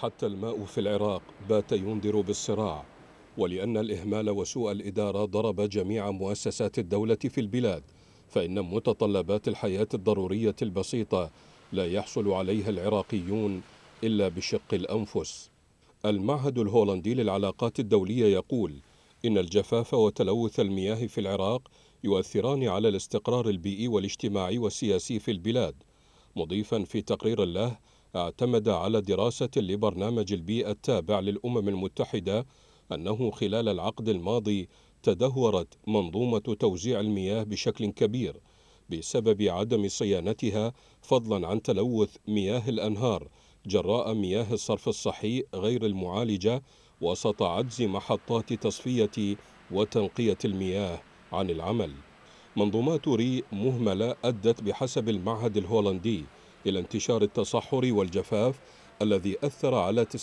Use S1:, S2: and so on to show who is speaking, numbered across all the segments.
S1: حتى الماء في العراق بات ينذر بالصراع ولأن الإهمال وسوء الإدارة ضرب جميع مؤسسات الدولة في البلاد فإن متطلبات الحياة الضرورية البسيطة لا يحصل عليها العراقيون إلا بشق الأنفس المعهد الهولندي للعلاقات الدولية يقول إن الجفاف وتلوث المياه في العراق يؤثران على الاستقرار البيئي والاجتماعي والسياسي في البلاد مضيفا في تقرير له اعتمد على دراسة لبرنامج البيئة التابع للأمم المتحدة أنه خلال العقد الماضي تدهورت منظومة توزيع المياه بشكل كبير بسبب عدم صيانتها فضلا عن تلوث مياه الأنهار جراء مياه الصرف الصحي غير المعالجة وسط عجز محطات تصفية وتنقية المياه عن العمل منظومات ري مهملة أدت بحسب المعهد الهولندي إلى انتشار التصحر والجفاف الذي أثر على 90%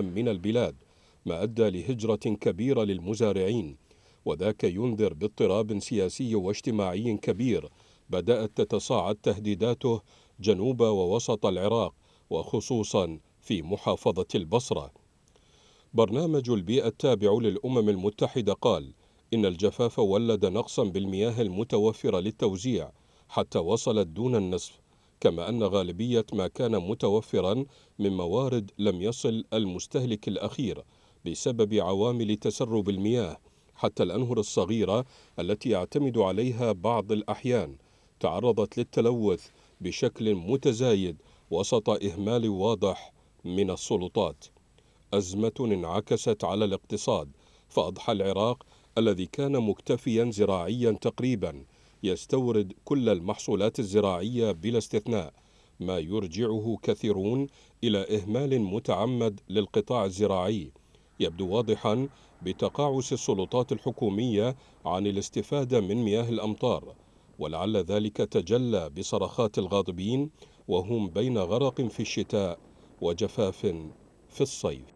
S1: من البلاد ما أدى لهجرة كبيرة للمزارعين وذاك ينذر باضطراب سياسي واجتماعي كبير بدأت تتصاعد تهديداته جنوب ووسط العراق وخصوصا في محافظة البصرة برنامج البيئة التابع للأمم المتحدة قال إن الجفاف ولد نقصا بالمياه المتوفرة للتوزيع حتى وصلت دون النصف كما أن غالبية ما كان متوفرا من موارد لم يصل المستهلك الأخير بسبب عوامل تسرب المياه حتى الأنهر الصغيرة التي يعتمد عليها بعض الأحيان تعرضت للتلوث بشكل متزايد وسط إهمال واضح من السلطات أزمة انعكست على الاقتصاد فأضحى العراق الذي كان مكتفيا زراعيا تقريبا يستورد كل المحصولات الزراعية بلا استثناء ما يرجعه كثيرون إلى إهمال متعمد للقطاع الزراعي يبدو واضحا بتقاعس السلطات الحكومية عن الاستفادة من مياه الأمطار ولعل ذلك تجلى بصرخات الغاضبين وهم بين غرق في الشتاء وجفاف في الصيف